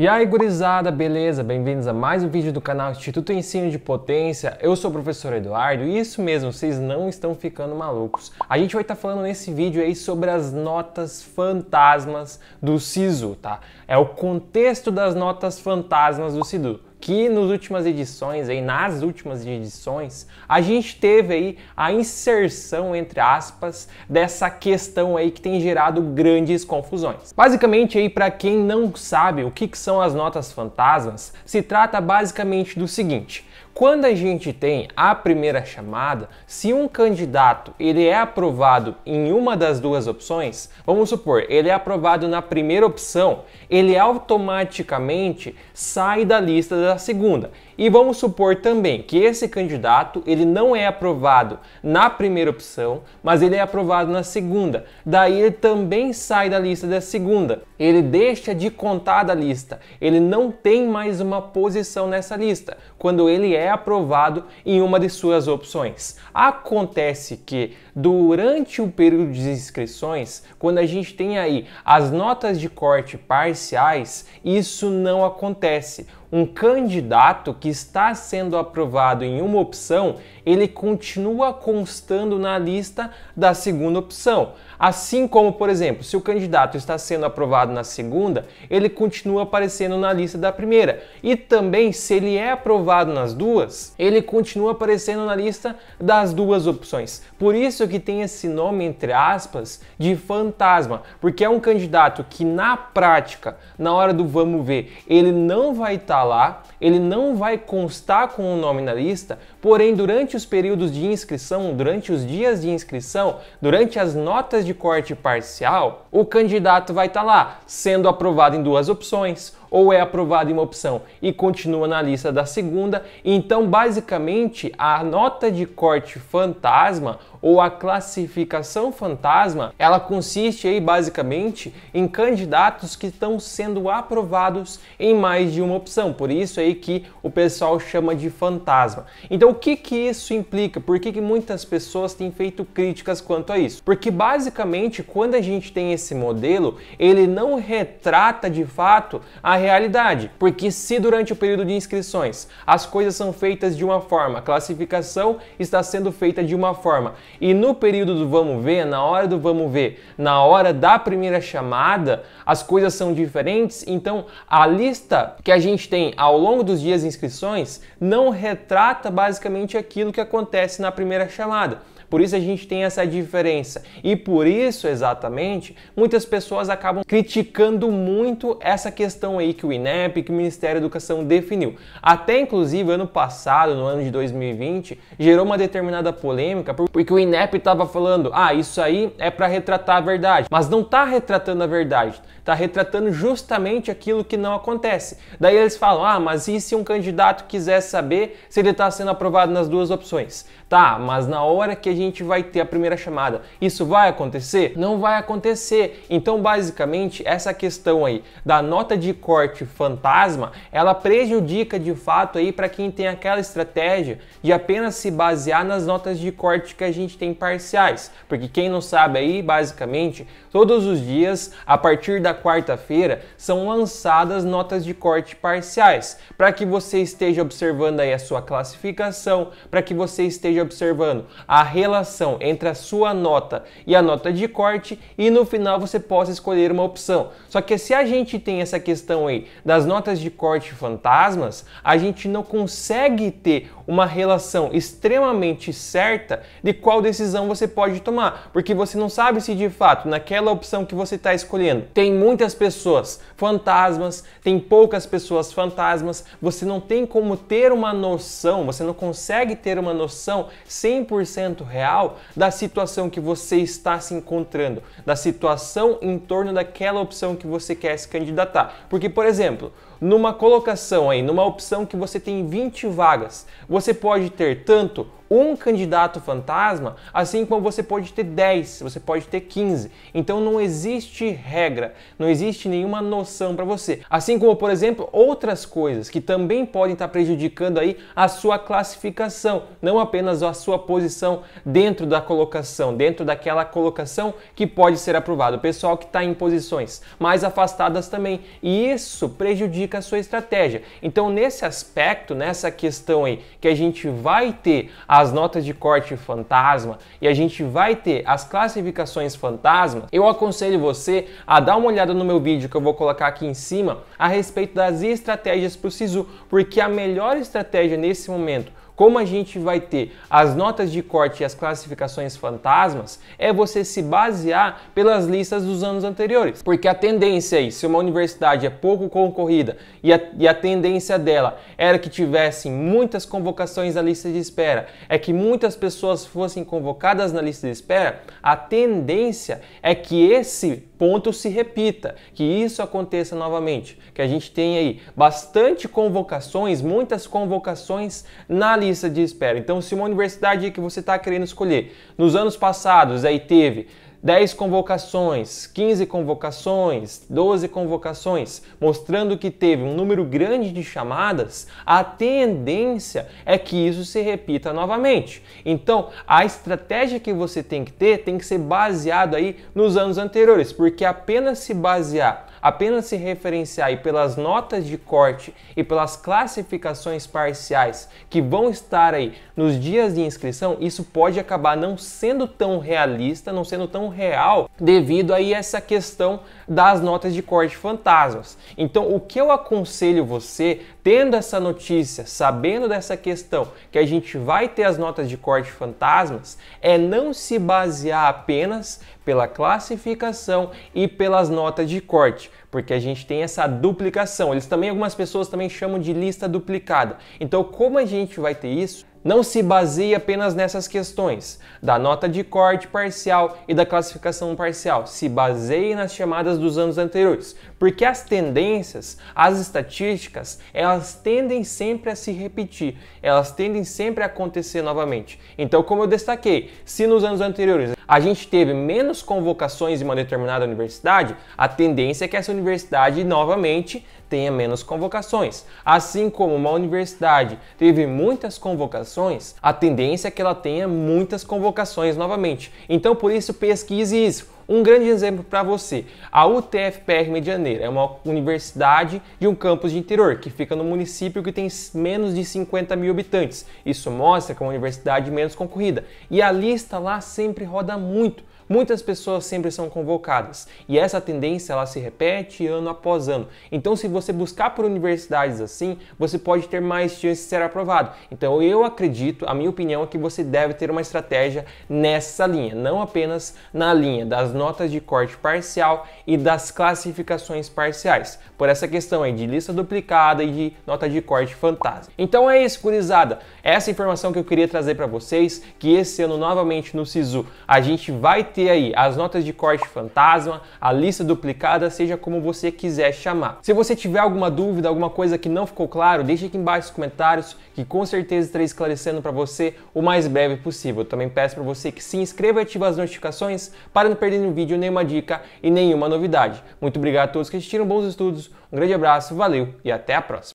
E aí, gurizada, beleza? Bem-vindos a mais um vídeo do canal Instituto Ensino de Potência. Eu sou o professor Eduardo e isso mesmo, vocês não estão ficando malucos. A gente vai estar tá falando nesse vídeo aí sobre as notas fantasmas do SISU, tá? É o contexto das notas fantasmas do SISU que nos últimas edições, aí, nas últimas edições, a gente teve aí a inserção, entre aspas, dessa questão aí que tem gerado grandes confusões. Basicamente, aí, para quem não sabe o que, que são as notas fantasmas, se trata basicamente do seguinte. Quando a gente tem a primeira chamada, se um candidato ele é aprovado em uma das duas opções, vamos supor, ele é aprovado na primeira opção, ele automaticamente sai da lista da segunda. E vamos supor também que esse candidato ele não é aprovado na primeira opção, mas ele é aprovado na segunda. Daí ele também sai da lista da segunda. Ele deixa de contar da lista. Ele não tem mais uma posição nessa lista. Quando ele é é aprovado em uma de suas opções. Acontece que durante o período de inscrições, quando a gente tem aí as notas de corte parciais, isso não acontece um candidato que está sendo aprovado em uma opção, ele continua constando na lista da segunda opção. Assim como, por exemplo, se o candidato está sendo aprovado na segunda, ele continua aparecendo na lista da primeira. E também, se ele é aprovado nas duas, ele continua aparecendo na lista das duas opções. Por isso que tem esse nome, entre aspas, de fantasma, porque é um candidato que na prática, na hora do vamos ver, ele não vai estar tá está lá, ele não vai constar com o nome na lista, porém, durante os períodos de inscrição, durante os dias de inscrição, durante as notas de corte parcial, o candidato vai estar tá lá, sendo aprovado em duas opções ou é aprovado em uma opção e continua na lista da segunda. Então, basicamente, a nota de corte fantasma ou a classificação fantasma, ela consiste aí basicamente em candidatos que estão sendo aprovados em mais de uma opção. Por isso aí que o pessoal chama de fantasma. Então, o que que isso implica? Por que, que muitas pessoas têm feito críticas quanto a isso? Porque basicamente, quando a gente tem esse modelo, ele não retrata de fato a realidade, porque se durante o período de inscrições as coisas são feitas de uma forma, a classificação está sendo feita de uma forma, e no período do vamos ver, na hora do vamos ver, na hora da primeira chamada, as coisas são diferentes, então a lista que a gente tem ao longo dos dias de inscrições não retrata basicamente aquilo que acontece na primeira chamada. Por isso a gente tem essa diferença. E por isso, exatamente, muitas pessoas acabam criticando muito essa questão aí que o INEP, que o Ministério da Educação definiu. Até inclusive ano passado, no ano de 2020, gerou uma determinada polêmica porque o INEP estava falando: "Ah, isso aí é para retratar a verdade". Mas não está retratando a verdade, está retratando justamente aquilo que não acontece. Daí eles falam: "Ah, mas e se um candidato quiser saber se ele está sendo aprovado nas duas opções?". Tá, mas na hora que a gente vai ter a primeira chamada. Isso vai acontecer? Não vai acontecer. Então, basicamente, essa questão aí da nota de corte fantasma, ela prejudica de fato aí para quem tem aquela estratégia de apenas se basear nas notas de corte que a gente tem parciais. Porque quem não sabe aí, basicamente, todos os dias, a partir da quarta-feira, são lançadas notas de corte parciais, para que você esteja observando aí a sua classificação, para que você esteja observando a relação relação entre a sua nota e a nota de corte e no final você possa escolher uma opção. Só que se a gente tem essa questão aí das notas de corte fantasmas, a gente não consegue ter uma relação extremamente certa de qual decisão você pode tomar, porque você não sabe se de fato naquela opção que você está escolhendo tem muitas pessoas fantasmas, tem poucas pessoas fantasmas, você não tem como ter uma noção, você não consegue ter uma noção 100% real real da situação que você está se encontrando, da situação em torno daquela opção que você quer se candidatar. Porque, por exemplo, numa colocação aí, numa opção que você tem 20 vagas, você pode ter tanto um candidato fantasma, assim como você pode ter 10, você pode ter 15. Então não existe regra, não existe nenhuma noção para você. Assim como, por exemplo, outras coisas que também podem estar tá prejudicando aí a sua classificação, não apenas a sua posição dentro da colocação, dentro daquela colocação que pode ser aprovado. O pessoal que está em posições mais afastadas também. E isso prejudica a sua estratégia. Então, nesse aspecto, nessa questão aí, que a gente vai ter as notas de corte fantasma e a gente vai ter as classificações fantasma, eu aconselho você a dar uma olhada no meu vídeo que eu vou colocar aqui em cima a respeito das estratégias para o SISU, porque a melhor estratégia nesse momento como a gente vai ter as notas de corte e as classificações fantasmas, é você se basear pelas listas dos anos anteriores. Porque a tendência aí, se uma universidade é pouco concorrida e a, e a tendência dela era que tivessem muitas convocações na lista de espera, é que muitas pessoas fossem convocadas na lista de espera, a tendência é que esse ponto se repita, que isso aconteça novamente, que a gente tenha aí bastante convocações, muitas convocações na lista lista de espera. Então, se uma universidade que você está querendo escolher, nos anos passados aí teve 10 convocações, 15 convocações, 12 convocações, mostrando que teve um número grande de chamadas, a tendência é que isso se repita novamente. Então, a estratégia que você tem que ter tem que ser baseado aí nos anos anteriores, porque apenas se basear apenas se referenciar pelas notas de corte e pelas classificações parciais que vão estar aí nos dias de inscrição, isso pode acabar não sendo tão realista, não sendo tão real, devido aí a essa questão das notas de corte fantasmas. Então, o que eu aconselho você, tendo essa notícia, sabendo dessa questão, que a gente vai ter as notas de corte fantasmas, é não se basear apenas pela classificação e pelas notas de corte porque a gente tem essa duplicação. Eles também, algumas pessoas também chamam de lista duplicada. Então, como a gente vai ter isso? não se baseie apenas nessas questões da nota de corte parcial e da classificação parcial, se baseie nas chamadas dos anos anteriores, porque as tendências, as estatísticas, elas tendem sempre a se repetir, elas tendem sempre a acontecer novamente. Então, como eu destaquei, se nos anos anteriores a gente teve menos convocações em uma determinada universidade, a tendência é que essa universidade novamente tenha menos convocações. Assim como uma universidade teve muitas convocações convocações, a tendência é que ela tenha muitas convocações novamente. Então, por isso, pesquise isso. Um grande exemplo para você: a UTFPR Medianeira é uma universidade de um campus de interior que fica no município que tem menos de 50 mil habitantes. Isso mostra que é uma universidade menos concorrida. E a lista lá sempre roda muito muitas pessoas sempre são convocadas e essa tendência ela se repete ano após ano. Então, se você buscar por universidades assim, você pode ter mais chances de ser aprovado. Então, eu acredito, a minha opinião é que você deve ter uma estratégia nessa linha, não apenas na linha das notas de corte parcial e das classificações parciais, por essa questão aí de lista duplicada e de nota de corte fantasma. Então é isso, curizada. Essa informação que eu queria trazer para vocês, que esse ano novamente no Sisu a gente vai ter ter aí as notas de corte fantasma, a lista duplicada, seja como você quiser chamar. Se você tiver alguma dúvida, alguma coisa que não ficou claro, deixe aqui embaixo nos comentários que com certeza estarei esclarecendo para você o mais breve possível. Também peço para você que se inscreva e ative as notificações para não perder nenhum vídeo, nenhuma dica e nenhuma novidade. Muito obrigado a todos que assistiram, bons estudos, um grande abraço, valeu e até a próxima.